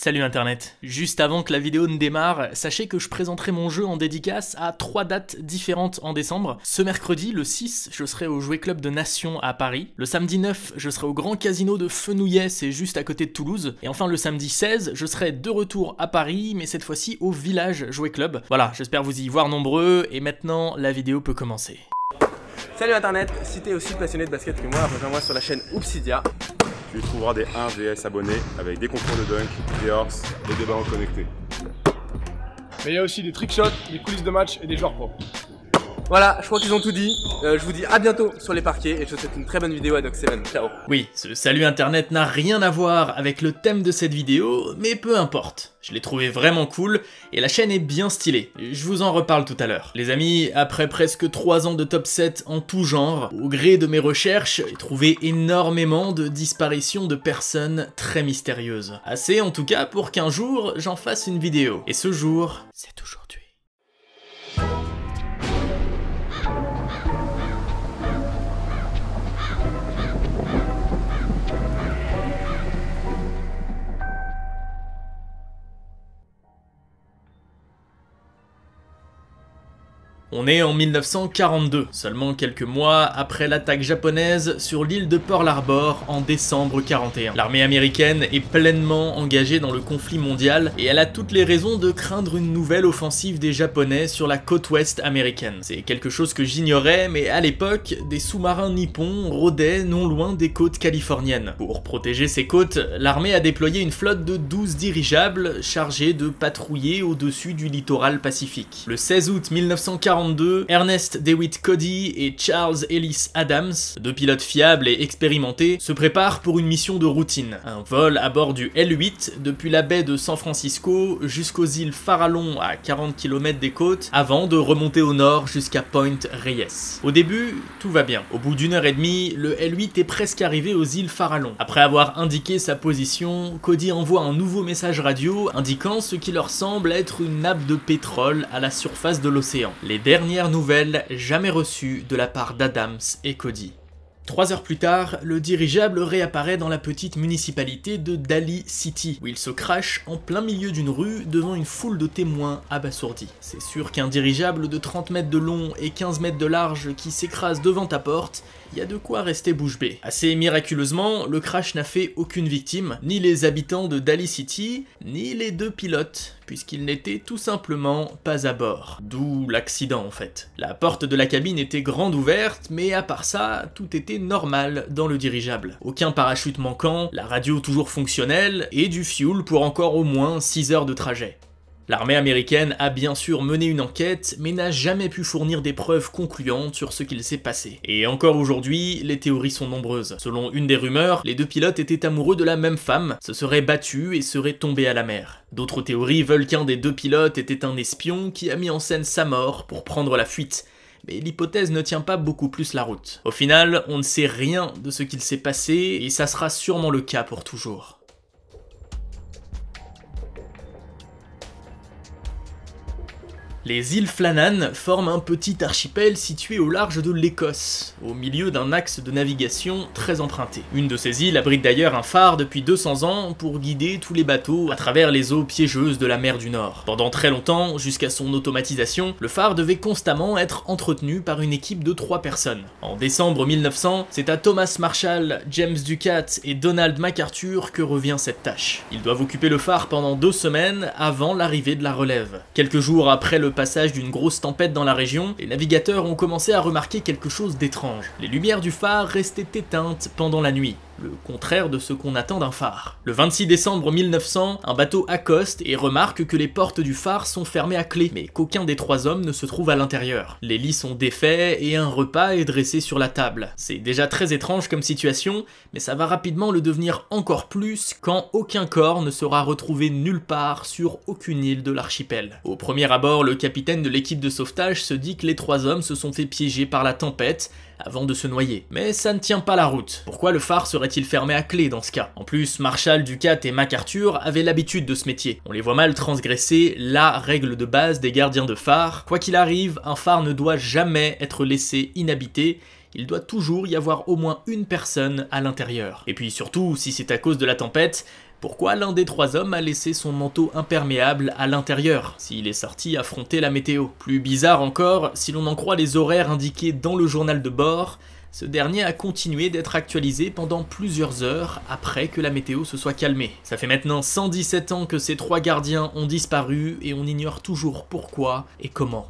Salut Internet. Juste avant que la vidéo ne démarre, sachez que je présenterai mon jeu en dédicace à trois dates différentes en décembre. Ce mercredi, le 6, je serai au Jouet Club de Nation à Paris. Le samedi 9, je serai au Grand Casino de Fenouillet, c'est juste à côté de Toulouse. Et enfin le samedi 16, je serai de retour à Paris, mais cette fois-ci au Village Jouet Club. Voilà, j'espère vous y voir nombreux, et maintenant la vidéo peut commencer. Salut Internet, si t'es aussi passionné de basket que moi, rejoins-moi sur la chaîne Obsidia. Tu y trouveras des 1 VS abonnés avec des concours de dunk, des horses et des ballons connectés. Mais il y a aussi des trickshots, des coulisses de match et des joueurs propres. Voilà, je crois qu'ils ont tout dit. Euh, je vous dis à bientôt sur les parquets et je vous souhaite une très bonne vidéo à doc Ciao. Oui, ce salut internet n'a rien à voir avec le thème de cette vidéo, mais peu importe. Je l'ai trouvé vraiment cool et la chaîne est bien stylée. Je vous en reparle tout à l'heure. Les amis, après presque 3 ans de top 7 en tout genre, au gré de mes recherches, j'ai trouvé énormément de disparitions de personnes très mystérieuses. Assez en tout cas pour qu'un jour j'en fasse une vidéo. Et ce jour, c'est toujours On est en 1942, seulement quelques mois après l'attaque japonaise sur l'île de Pearl Harbor en décembre 41. L'armée américaine est pleinement engagée dans le conflit mondial et elle a toutes les raisons de craindre une nouvelle offensive des Japonais sur la côte ouest américaine. C'est quelque chose que j'ignorais, mais à l'époque, des sous-marins nippons rôdaient non loin des côtes californiennes. Pour protéger ces côtes, l'armée a déployé une flotte de 12 dirigeables chargés de patrouiller au-dessus du littoral pacifique. Le 16 août 1942, Ernest DeWitt Cody et Charles Ellis Adams, deux pilotes fiables et expérimentés, se préparent pour une mission de routine. Un vol à bord du L8 depuis la baie de San Francisco jusqu'aux îles Farallon à 40 km des côtes, avant de remonter au nord jusqu'à Point Reyes. Au début, tout va bien. Au bout d'une heure et demie, le L8 est presque arrivé aux îles Farallon. Après avoir indiqué sa position, Cody envoie un nouveau message radio indiquant ce qui leur semble être une nappe de pétrole à la surface de l'océan. Dernière nouvelle jamais reçue de la part d'Adams et Cody. Trois heures plus tard, le dirigeable réapparaît dans la petite municipalité de Daly City, où il se crache en plein milieu d'une rue devant une foule de témoins abasourdis. C'est sûr qu'un dirigeable de 30 mètres de long et 15 mètres de large qui s'écrase devant ta porte, il y a de quoi rester bouche bée. Assez miraculeusement, le crash n'a fait aucune victime, ni les habitants de Daly City, ni les deux pilotes puisqu'il n'était tout simplement pas à bord. D'où l'accident en fait. La porte de la cabine était grande ouverte, mais à part ça, tout était normal dans le dirigeable. Aucun parachute manquant, la radio toujours fonctionnelle, et du fuel pour encore au moins 6 heures de trajet. L'armée américaine a bien sûr mené une enquête, mais n'a jamais pu fournir des preuves concluantes sur ce qu'il s'est passé. Et encore aujourd'hui, les théories sont nombreuses. Selon une des rumeurs, les deux pilotes étaient amoureux de la même femme, se seraient battus et seraient tombés à la mer. D'autres théories veulent qu'un des deux pilotes était un espion qui a mis en scène sa mort pour prendre la fuite, mais l'hypothèse ne tient pas beaucoup plus la route. Au final, on ne sait rien de ce qu'il s'est passé, et ça sera sûrement le cas pour toujours. Les îles Flanan forment un petit archipel situé au large de l'Écosse, au milieu d'un axe de navigation très emprunté. Une de ces îles abrite d'ailleurs un phare depuis 200 ans pour guider tous les bateaux à travers les eaux piégeuses de la mer du Nord. Pendant très longtemps, jusqu'à son automatisation, le phare devait constamment être entretenu par une équipe de trois personnes. En décembre 1900, c'est à Thomas Marshall, James Ducat et Donald MacArthur que revient cette tâche. Ils doivent occuper le phare pendant deux semaines avant l'arrivée de la relève. Quelques jours après le passage d'une grosse tempête dans la région, les navigateurs ont commencé à remarquer quelque chose d'étrange. Les lumières du phare restaient éteintes pendant la nuit le contraire de ce qu'on attend d'un phare. Le 26 décembre 1900, un bateau accoste et remarque que les portes du phare sont fermées à clé, mais qu'aucun des trois hommes ne se trouve à l'intérieur. Les lits sont défaits et un repas est dressé sur la table. C'est déjà très étrange comme situation, mais ça va rapidement le devenir encore plus quand aucun corps ne sera retrouvé nulle part sur aucune île de l'archipel. Au premier abord, le capitaine de l'équipe de sauvetage se dit que les trois hommes se sont fait piéger par la tempête avant de se noyer. Mais ça ne tient pas la route. Pourquoi le phare serait-il fermé à clé dans ce cas En plus, Marshall, Ducat et MacArthur avaient l'habitude de ce métier. On les voit mal transgresser la règle de base des gardiens de phare. Quoi qu'il arrive, un phare ne doit jamais être laissé inhabité il doit toujours y avoir au moins une personne à l'intérieur. Et puis surtout, si c'est à cause de la tempête, pourquoi l'un des trois hommes a laissé son manteau imperméable à l'intérieur, s'il est sorti affronter la météo Plus bizarre encore, si l'on en croit les horaires indiqués dans le journal de bord, ce dernier a continué d'être actualisé pendant plusieurs heures après que la météo se soit calmée. Ça fait maintenant 117 ans que ces trois gardiens ont disparu et on ignore toujours pourquoi et comment.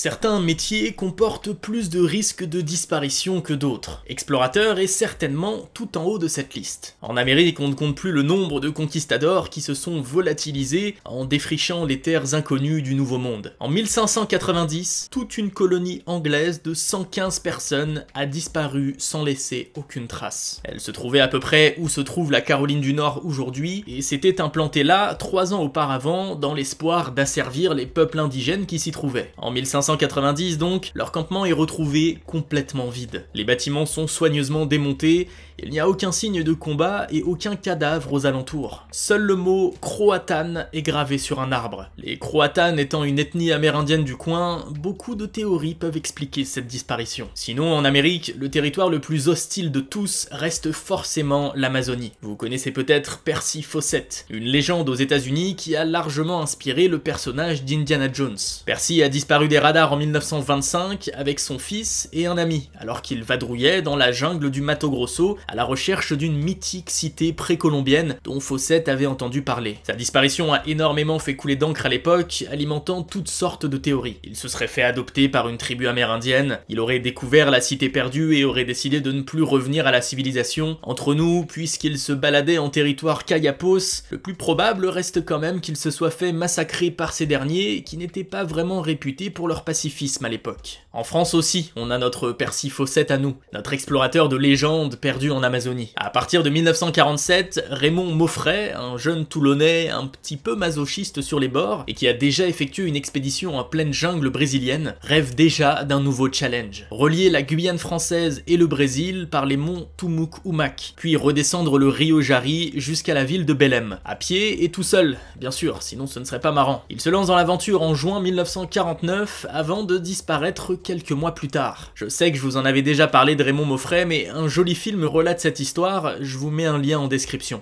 Certains métiers comportent plus de risques de disparition que d'autres. Explorateur est certainement tout en haut de cette liste. En Amérique, on ne compte plus le nombre de conquistadors qui se sont volatilisés en défrichant les terres inconnues du Nouveau Monde. En 1590, toute une colonie anglaise de 115 personnes a disparu sans laisser aucune trace. Elle se trouvait à peu près où se trouve la Caroline du Nord aujourd'hui et s'était implantée là trois ans auparavant dans l'espoir d'asservir les peuples indigènes qui s'y trouvaient. En 1590 donc, leur campement est retrouvé complètement vide. Les bâtiments sont soigneusement démontés, il n'y a aucun signe de combat et aucun cadavre aux alentours. Seul le mot Croatan est gravé sur un arbre. Les croatan étant une ethnie amérindienne du coin, beaucoup de théories peuvent expliquer cette disparition. Sinon, en Amérique, le territoire le plus hostile de tous reste forcément l'Amazonie. Vous connaissez peut-être Percy Fawcett, une légende aux États-Unis qui a largement inspiré le personnage d'Indiana Jones. Percy a disparu des radars en 1925 avec son fils et un ami, alors qu'il vadrouillait dans la jungle du Mato Grosso à la recherche d'une mythique cité précolombienne dont Fawcett avait entendu parler. Sa disparition a énormément fait couler d'encre à l'époque, alimentant toutes sortes de théories. Il se serait fait adopter par une tribu amérindienne, il aurait découvert la cité perdue et aurait décidé de ne plus revenir à la civilisation. Entre nous, puisqu'il se baladait en territoire Kayapos, le plus probable reste quand même qu'il se soit fait massacrer par ces derniers qui n'étaient pas vraiment réputés pour leur pacifisme à l'époque. En France aussi, on a notre Percy Fawcett à nous, notre explorateur de légende perdu en Amazonie. À partir de 1947, Raymond Moffret, un jeune Toulonnais un petit peu masochiste sur les bords et qui a déjà effectué une expédition en pleine jungle brésilienne, rêve déjà d'un nouveau challenge. Relier la Guyane française et le Brésil par les monts tumuk Umac, puis redescendre le Rio Jari jusqu'à la ville de Belém, à pied et tout seul, bien sûr, sinon ce ne serait pas marrant. Il se lance dans l'aventure en juin 1949 avant de disparaître quelques mois plus tard. Je sais que je vous en avais déjà parlé de Raymond Moffret, mais un joli film relate cette histoire, je vous mets un lien en description.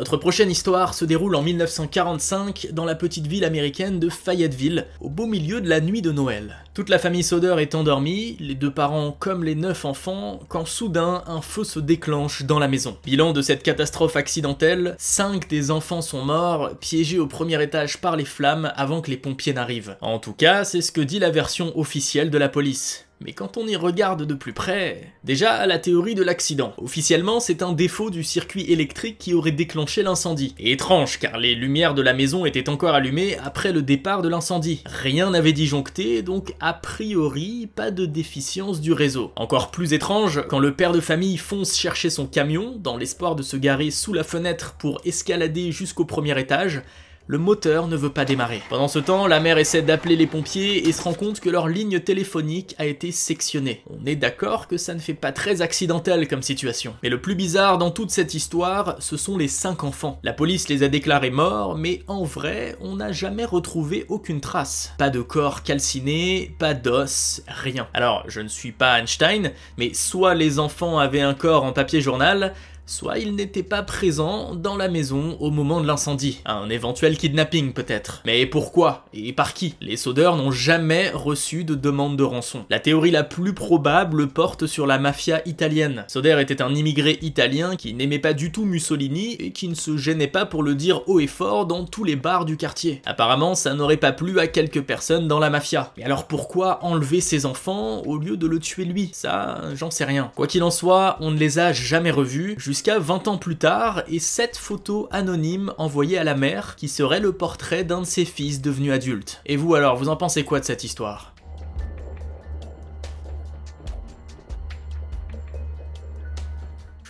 Notre prochaine histoire se déroule en 1945 dans la petite ville américaine de Fayetteville, au beau milieu de la nuit de Noël. Toute la famille Soder est endormie, les deux parents comme les neuf enfants, quand soudain un feu se déclenche dans la maison. Bilan de cette catastrophe accidentelle, cinq des enfants sont morts, piégés au premier étage par les flammes avant que les pompiers n'arrivent. En tout cas, c'est ce que dit la version officielle de la police mais quand on y regarde de plus près... Déjà, la théorie de l'accident. Officiellement, c'est un défaut du circuit électrique qui aurait déclenché l'incendie. Étrange, car les lumières de la maison étaient encore allumées après le départ de l'incendie. Rien n'avait disjoncté, donc a priori, pas de déficience du réseau. Encore plus étrange, quand le père de famille fonce chercher son camion, dans l'espoir de se garer sous la fenêtre pour escalader jusqu'au premier étage, le moteur ne veut pas démarrer. Pendant ce temps, la mère essaie d'appeler les pompiers et se rend compte que leur ligne téléphonique a été sectionnée. On est d'accord que ça ne fait pas très accidentel comme situation. Mais le plus bizarre dans toute cette histoire, ce sont les cinq enfants. La police les a déclarés morts, mais en vrai, on n'a jamais retrouvé aucune trace. Pas de corps calciné, pas d'os, rien. Alors, je ne suis pas Einstein, mais soit les enfants avaient un corps en papier journal, soit il n'était pas présent dans la maison au moment de l'incendie. Un éventuel kidnapping peut-être. Mais pourquoi Et par qui Les Soder n'ont jamais reçu de demande de rançon. La théorie la plus probable porte sur la mafia italienne. Soder était un immigré italien qui n'aimait pas du tout Mussolini et qui ne se gênait pas pour le dire haut et fort dans tous les bars du quartier. Apparemment, ça n'aurait pas plu à quelques personnes dans la mafia. Mais alors pourquoi enlever ses enfants au lieu de le tuer lui Ça, j'en sais rien. Quoi qu'il en soit, on ne les a jamais revus jusqu'à 20 ans plus tard et cette photo anonyme envoyée à la mère qui serait le portrait d'un de ses fils devenu adulte. Et vous alors, vous en pensez quoi de cette histoire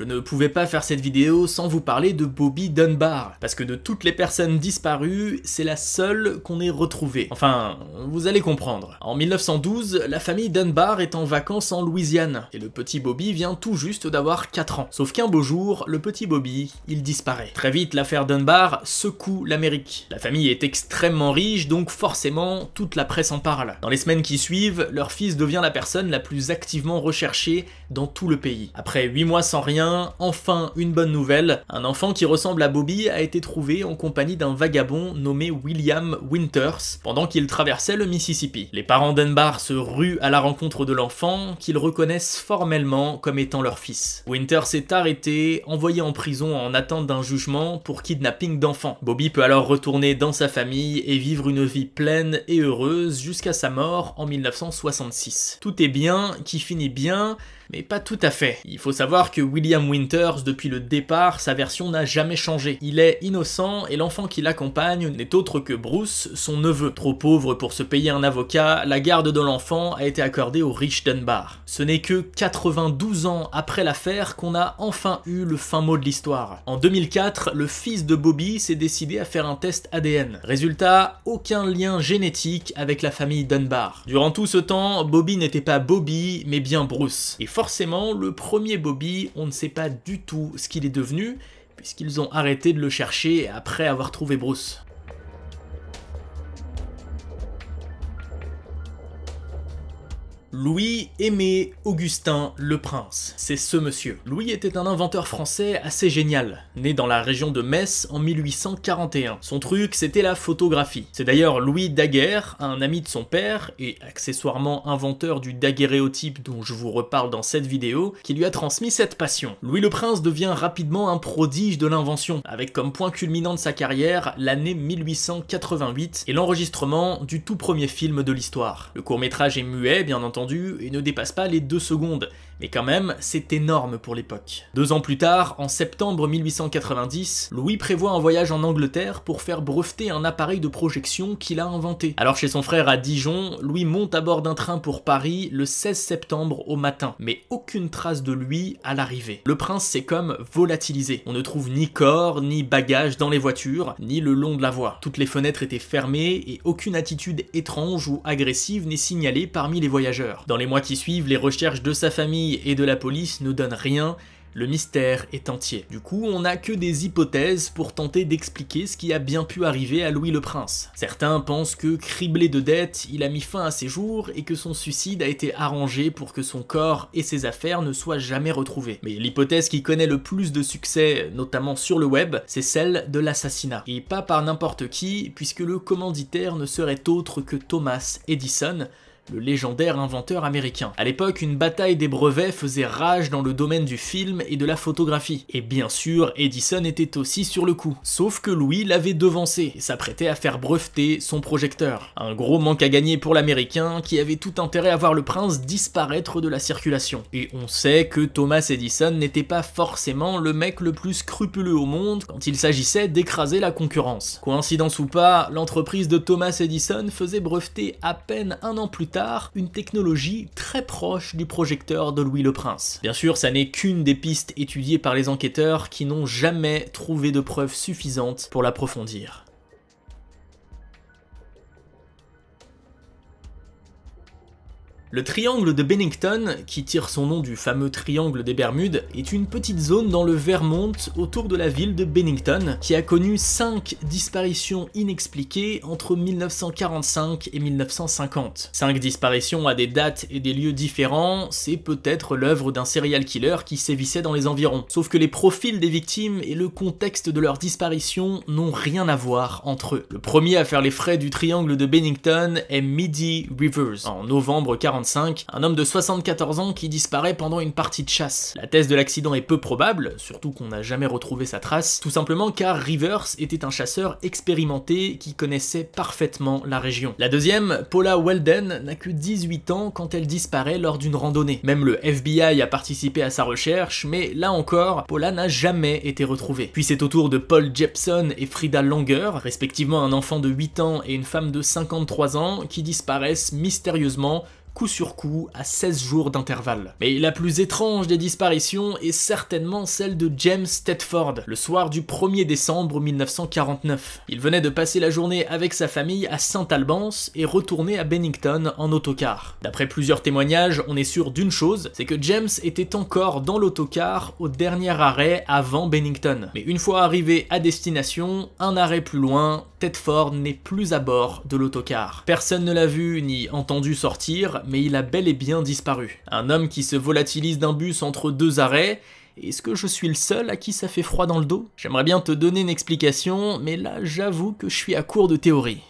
Je ne pouvais pas faire cette vidéo sans vous parler de Bobby Dunbar, parce que de toutes les personnes disparues, c'est la seule qu'on ait retrouvée. Enfin, vous allez comprendre. En 1912, la famille Dunbar est en vacances en Louisiane, et le petit Bobby vient tout juste d'avoir 4 ans. Sauf qu'un beau jour, le petit Bobby, il disparaît. Très vite, l'affaire Dunbar secoue l'Amérique. La famille est extrêmement riche, donc forcément, toute la presse en parle. Dans les semaines qui suivent, leur fils devient la personne la plus activement recherchée dans tout le pays. Après 8 mois sans rien, enfin une bonne nouvelle, un enfant qui ressemble à Bobby a été trouvé en compagnie d'un vagabond nommé William Winters pendant qu'il traversait le Mississippi. Les parents d'Enbar se ruent à la rencontre de l'enfant qu'ils reconnaissent formellement comme étant leur fils. Winters est arrêté, envoyé en prison en attente d'un jugement pour kidnapping d'enfants. Bobby peut alors retourner dans sa famille et vivre une vie pleine et heureuse jusqu'à sa mort en 1966. Tout est bien qui finit bien, mais pas tout à fait. Il faut savoir que William Winters, depuis le départ, sa version n'a jamais changé. Il est innocent et l'enfant qui l'accompagne n'est autre que Bruce, son neveu. Trop pauvre pour se payer un avocat, la garde de l'enfant a été accordée au riche Dunbar. Ce n'est que 92 ans après l'affaire qu'on a enfin eu le fin mot de l'histoire. En 2004, le fils de Bobby s'est décidé à faire un test ADN. Résultat, aucun lien génétique avec la famille Dunbar. Durant tout ce temps, Bobby n'était pas Bobby, mais bien Bruce forcément, le premier Bobby, on ne sait pas du tout ce qu'il est devenu, puisqu'ils ont arrêté de le chercher après avoir trouvé Bruce. Louis-Aimé Augustin le Prince, c'est ce monsieur. Louis était un inventeur français assez génial, né dans la région de Metz en 1841. Son truc, c'était la photographie. C'est d'ailleurs Louis Daguerre, un ami de son père, et accessoirement inventeur du daguerréotype dont je vous reparle dans cette vidéo, qui lui a transmis cette passion. Louis le Prince devient rapidement un prodige de l'invention, avec comme point culminant de sa carrière l'année 1888 et l'enregistrement du tout premier film de l'histoire. Le court-métrage est muet, bien entendu, et ne dépasse pas les deux secondes, mais quand même, c'est énorme pour l'époque. Deux ans plus tard, en septembre 1890, Louis prévoit un voyage en Angleterre pour faire breveter un appareil de projection qu'il a inventé. Alors chez son frère à Dijon, Louis monte à bord d'un train pour Paris le 16 septembre au matin, mais aucune trace de lui à l'arrivée. Le prince s'est comme volatilisé. On ne trouve ni corps, ni bagages dans les voitures, ni le long de la voie. Toutes les fenêtres étaient fermées et aucune attitude étrange ou agressive n'est signalée parmi les voyageurs. Dans les mois qui suivent, les recherches de sa famille et de la police ne donnent rien, le mystère est entier. Du coup, on n'a que des hypothèses pour tenter d'expliquer ce qui a bien pu arriver à Louis le Prince. Certains pensent que, criblé de dettes, il a mis fin à ses jours et que son suicide a été arrangé pour que son corps et ses affaires ne soient jamais retrouvés. Mais l'hypothèse qui connaît le plus de succès, notamment sur le web, c'est celle de l'assassinat. Et pas par n'importe qui, puisque le commanditaire ne serait autre que Thomas Edison, le légendaire inventeur américain. À l'époque, une bataille des brevets faisait rage dans le domaine du film et de la photographie. Et bien sûr, Edison était aussi sur le coup. Sauf que Louis l'avait devancé et s'apprêtait à faire breveter son projecteur. Un gros manque à gagner pour l'américain qui avait tout intérêt à voir le prince disparaître de la circulation. Et on sait que Thomas Edison n'était pas forcément le mec le plus scrupuleux au monde quand il s'agissait d'écraser la concurrence. Coïncidence ou pas, l'entreprise de Thomas Edison faisait breveter à peine un an plus tard une technologie très proche du projecteur de Louis le Prince. Bien sûr, ça n'est qu'une des pistes étudiées par les enquêteurs qui n'ont jamais trouvé de preuves suffisantes pour l'approfondir. Le triangle de Bennington, qui tire son nom du fameux triangle des Bermudes, est une petite zone dans le Vermont autour de la ville de Bennington, qui a connu 5 disparitions inexpliquées entre 1945 et 1950. Cinq disparitions à des dates et des lieux différents, c'est peut-être l'œuvre d'un serial killer qui sévissait dans les environs. Sauf que les profils des victimes et le contexte de leur disparition n'ont rien à voir entre eux. Le premier à faire les frais du triangle de Bennington est Midi Rivers, en novembre 40 un homme de 74 ans qui disparaît pendant une partie de chasse. La thèse de l'accident est peu probable, surtout qu'on n'a jamais retrouvé sa trace, tout simplement car Rivers était un chasseur expérimenté qui connaissait parfaitement la région. La deuxième, Paula Welden, n'a que 18 ans quand elle disparaît lors d'une randonnée. Même le FBI a participé à sa recherche, mais là encore, Paula n'a jamais été retrouvée. Puis c'est au tour de Paul Jepson et Frida Langer, respectivement un enfant de 8 ans et une femme de 53 ans, qui disparaissent mystérieusement coup sur coup, à 16 jours d'intervalle. Mais la plus étrange des disparitions est certainement celle de James Tedford, le soir du 1er décembre 1949. Il venait de passer la journée avec sa famille à Saint-Albans et retourner à Bennington en autocar. D'après plusieurs témoignages, on est sûr d'une chose, c'est que James était encore dans l'autocar au dernier arrêt avant Bennington. Mais une fois arrivé à destination, un arrêt plus loin, Tedford n'est plus à bord de l'autocar. Personne ne l'a vu ni entendu sortir, mais il a bel et bien disparu. Un homme qui se volatilise d'un bus entre deux arrêts, est-ce que je suis le seul à qui ça fait froid dans le dos J'aimerais bien te donner une explication, mais là j'avoue que je suis à court de théorie.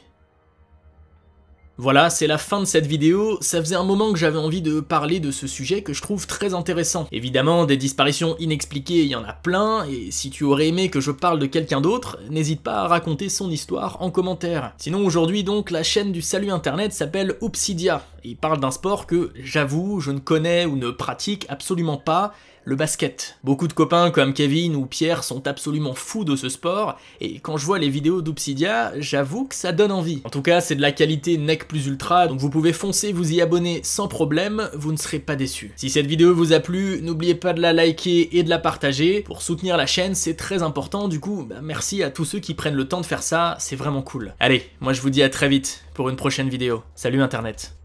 Voilà, c'est la fin de cette vidéo, ça faisait un moment que j'avais envie de parler de ce sujet que je trouve très intéressant. Évidemment, des disparitions inexpliquées, il y en a plein, et si tu aurais aimé que je parle de quelqu'un d'autre, n'hésite pas à raconter son histoire en commentaire. Sinon aujourd'hui donc, la chaîne du salut internet s'appelle Obsidia, et il parle d'un sport que, j'avoue, je ne connais ou ne pratique absolument pas, le basket. Beaucoup de copains comme Kevin ou Pierre sont absolument fous de ce sport, et quand je vois les vidéos d'Obsidia, j'avoue que ça donne envie. En tout cas, c'est de la qualité nec plus ultra, donc vous pouvez foncer vous y abonner sans problème, vous ne serez pas déçus. Si cette vidéo vous a plu, n'oubliez pas de la liker et de la partager. Pour soutenir la chaîne, c'est très important, du coup, bah, merci à tous ceux qui prennent le temps de faire ça, c'est vraiment cool. Allez, moi je vous dis à très vite pour une prochaine vidéo. Salut Internet